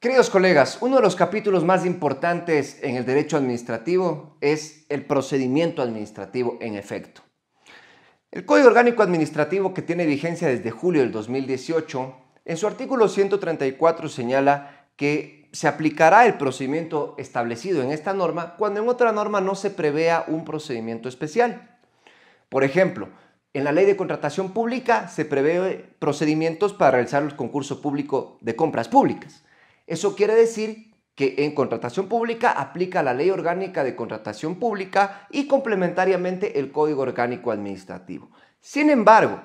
Queridos colegas, uno de los capítulos más importantes en el derecho administrativo es el procedimiento administrativo en efecto. El Código Orgánico Administrativo que tiene vigencia desde julio del 2018, en su artículo 134 señala que se aplicará el procedimiento establecido en esta norma cuando en otra norma no se prevea un procedimiento especial. Por ejemplo, en la ley de contratación pública se prevé procedimientos para realizar el concurso público de compras públicas. Eso quiere decir que en contratación pública aplica la Ley Orgánica de Contratación Pública y complementariamente el Código Orgánico Administrativo. Sin embargo,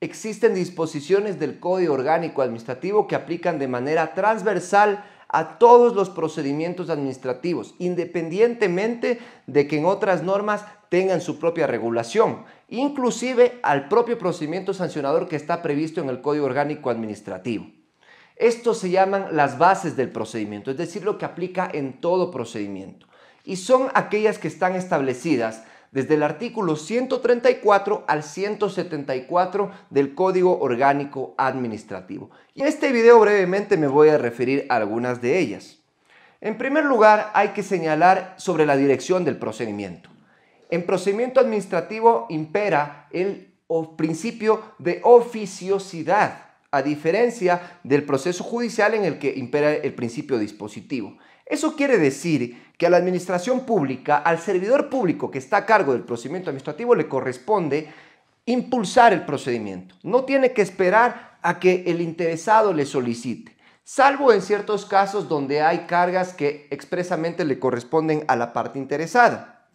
existen disposiciones del Código Orgánico Administrativo que aplican de manera transversal a todos los procedimientos administrativos, independientemente de que en otras normas tengan su propia regulación, inclusive al propio procedimiento sancionador que está previsto en el Código Orgánico Administrativo. Estos se llaman las bases del procedimiento, es decir, lo que aplica en todo procedimiento. Y son aquellas que están establecidas desde el artículo 134 al 174 del Código Orgánico Administrativo. Y en este video brevemente me voy a referir a algunas de ellas. En primer lugar, hay que señalar sobre la dirección del procedimiento. En procedimiento administrativo impera el principio de oficiosidad a diferencia del proceso judicial en el que impera el principio dispositivo. Eso quiere decir que a la administración pública, al servidor público que está a cargo del procedimiento administrativo, le corresponde impulsar el procedimiento. No tiene que esperar a que el interesado le solicite, salvo en ciertos casos donde hay cargas que expresamente le corresponden a la parte interesada.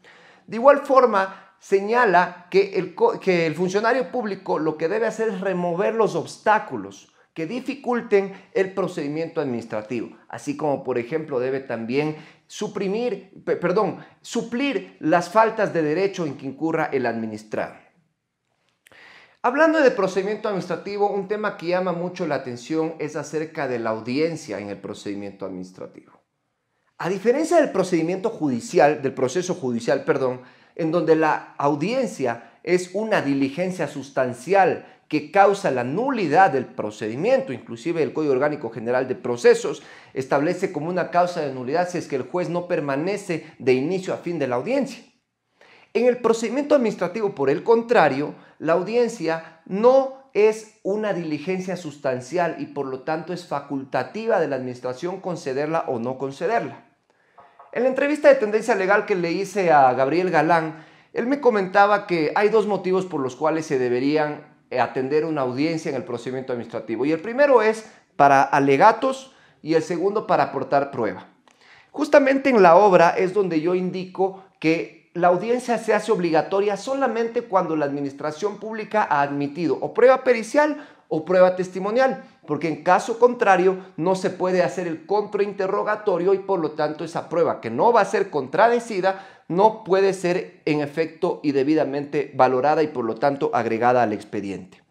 De igual forma, señala que el, funcionario público lo que debe hacer es remover los obstáculos que dificulten el procedimiento administrativo, así como por ejemplo debe también suprimir, perdón, suplir las faltas de derecho en que incurra el administrado. Hablando de procedimiento administrativo, un tema que llama mucho la atención es acerca de la audiencia en el procedimiento administrativo. A diferencia del procedimiento judicial, del proceso judicial, perdón, en donde la audiencia es una diligencia sustancial que causa la nulidad del procedimiento, inclusive el Código Orgánico General de Procesos establece como una causa de nulidad si es que el juez no permanece de inicio a fin de la audiencia. En el procedimiento administrativo, por el contrario, la audiencia no es una diligencia sustancial y por lo tanto es facultativa de la administración concederla o no concederla. En la entrevista de Tendencia Legal que le hice a Gabriel Galán, él me comentaba que hay dos motivos por los cuales se deberían eh, atender una audiencia en el procedimiento administrativo. Y el primero es para alegatos y el segundo para aportar prueba. Justamente en la obra es donde yo indico que la audiencia se hace obligatoria solamente cuando la administración pública ha admitido o prueba pericial o prueba testimonial, porque en caso contrario no se puede hacer el contrainterrogatorio y por lo tanto esa prueba que no va a ser contradecida no puede ser en efecto y debidamente valorada y por lo tanto agregada al expediente.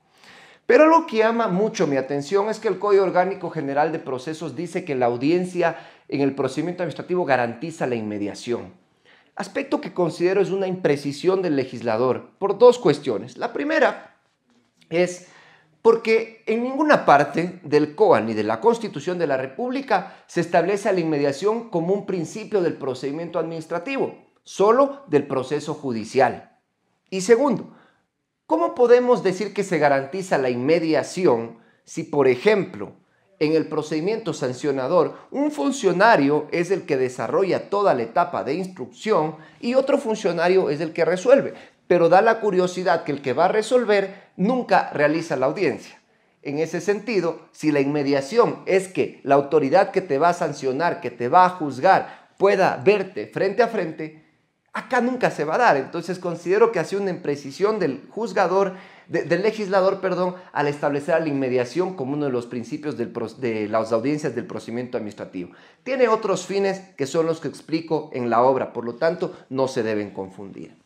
Pero lo que llama mucho mi atención es que el Código Orgánico General de Procesos dice que la audiencia en el procedimiento administrativo garantiza la inmediación. Aspecto que considero es una imprecisión del legislador por dos cuestiones. La primera es porque en ninguna parte del COA ni de la Constitución de la República se establece la inmediación como un principio del procedimiento administrativo, solo del proceso judicial. Y segundo, ¿cómo podemos decir que se garantiza la inmediación si, por ejemplo, en el procedimiento sancionador, un funcionario es el que desarrolla toda la etapa de instrucción y otro funcionario es el que resuelve pero da la curiosidad que el que va a resolver nunca realiza la audiencia. En ese sentido, si la inmediación es que la autoridad que te va a sancionar, que te va a juzgar, pueda verte frente a frente, acá nunca se va a dar. Entonces considero que hace una imprecisión del juzgador, del legislador, perdón, al establecer la inmediación como uno de los principios de las audiencias del procedimiento administrativo. Tiene otros fines que son los que explico en la obra, por lo tanto no se deben confundir.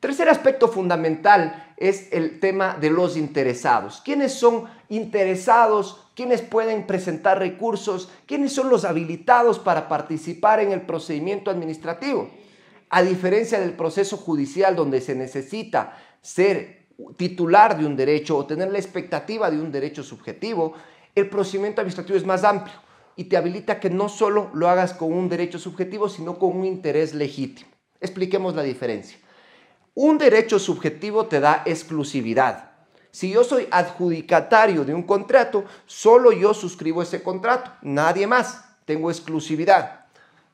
Tercer aspecto fundamental es el tema de los interesados. ¿Quiénes son interesados? ¿Quiénes pueden presentar recursos? ¿Quiénes son los habilitados para participar en el procedimiento administrativo? A diferencia del proceso judicial donde se necesita ser titular de un derecho o tener la expectativa de un derecho subjetivo, el procedimiento administrativo es más amplio y te habilita que no solo lo hagas con un derecho subjetivo, sino con un interés legítimo. Expliquemos la diferencia. Un derecho subjetivo te da exclusividad. Si yo soy adjudicatario de un contrato, solo yo suscribo ese contrato, nadie más. Tengo exclusividad.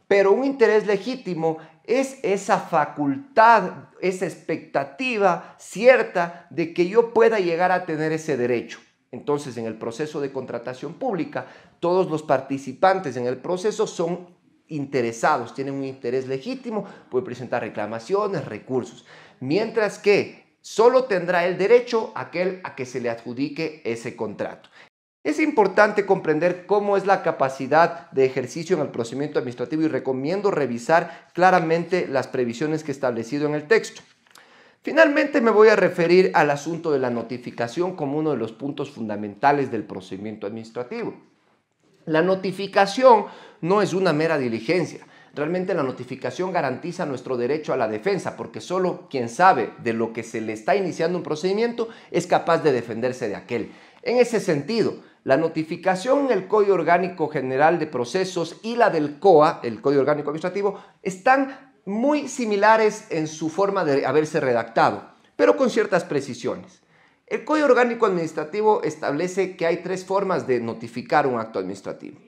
Pero un interés legítimo es esa facultad, esa expectativa cierta de que yo pueda llegar a tener ese derecho. Entonces, en el proceso de contratación pública, todos los participantes en el proceso son interesados, tienen un interés legítimo, puede presentar reclamaciones, recursos. Mientras que solo tendrá el derecho aquel a que se le adjudique ese contrato. Es importante comprender cómo es la capacidad de ejercicio en el procedimiento administrativo y recomiendo revisar claramente las previsiones que he establecido en el texto. Finalmente me voy a referir al asunto de la notificación como uno de los puntos fundamentales del procedimiento administrativo. La notificación no es una mera diligencia. Realmente la notificación garantiza nuestro derecho a la defensa, porque solo quien sabe de lo que se le está iniciando un procedimiento es capaz de defenderse de aquel. En ese sentido, la notificación en el Código Orgánico General de Procesos y la del COA, el Código Orgánico Administrativo, están muy similares en su forma de haberse redactado, pero con ciertas precisiones. El Código Orgánico Administrativo establece que hay tres formas de notificar un acto administrativo.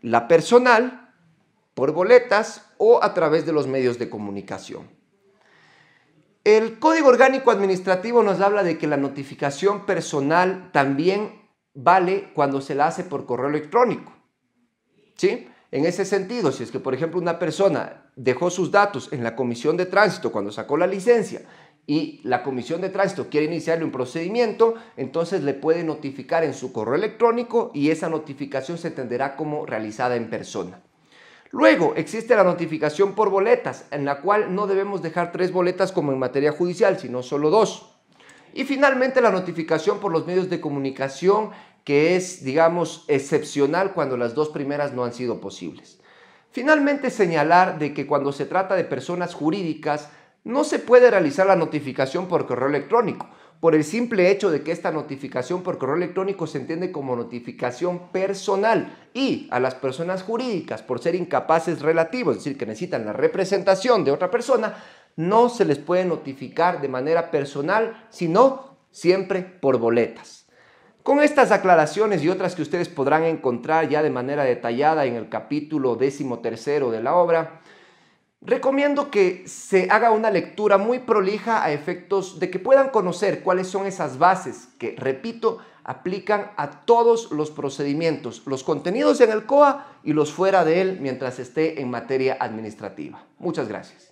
La personal, por boletas o a través de los medios de comunicación. El Código Orgánico Administrativo nos habla de que la notificación personal también vale cuando se la hace por correo electrónico. ¿Sí? En ese sentido, si es que, por ejemplo, una persona dejó sus datos en la comisión de tránsito cuando sacó la licencia y la Comisión de Tránsito quiere iniciarle un procedimiento, entonces le puede notificar en su correo electrónico y esa notificación se entenderá como realizada en persona. Luego existe la notificación por boletas, en la cual no debemos dejar tres boletas como en materia judicial, sino solo dos. Y finalmente la notificación por los medios de comunicación, que es, digamos, excepcional cuando las dos primeras no han sido posibles. Finalmente señalar de que cuando se trata de personas jurídicas, no se puede realizar la notificación por correo electrónico, por el simple hecho de que esta notificación por correo electrónico se entiende como notificación personal y a las personas jurídicas, por ser incapaces relativos, es decir, que necesitan la representación de otra persona, no se les puede notificar de manera personal, sino siempre por boletas. Con estas aclaraciones y otras que ustedes podrán encontrar ya de manera detallada en el capítulo décimo tercero de la obra, Recomiendo que se haga una lectura muy prolija a efectos de que puedan conocer cuáles son esas bases que, repito, aplican a todos los procedimientos, los contenidos en el COA y los fuera de él mientras esté en materia administrativa. Muchas gracias.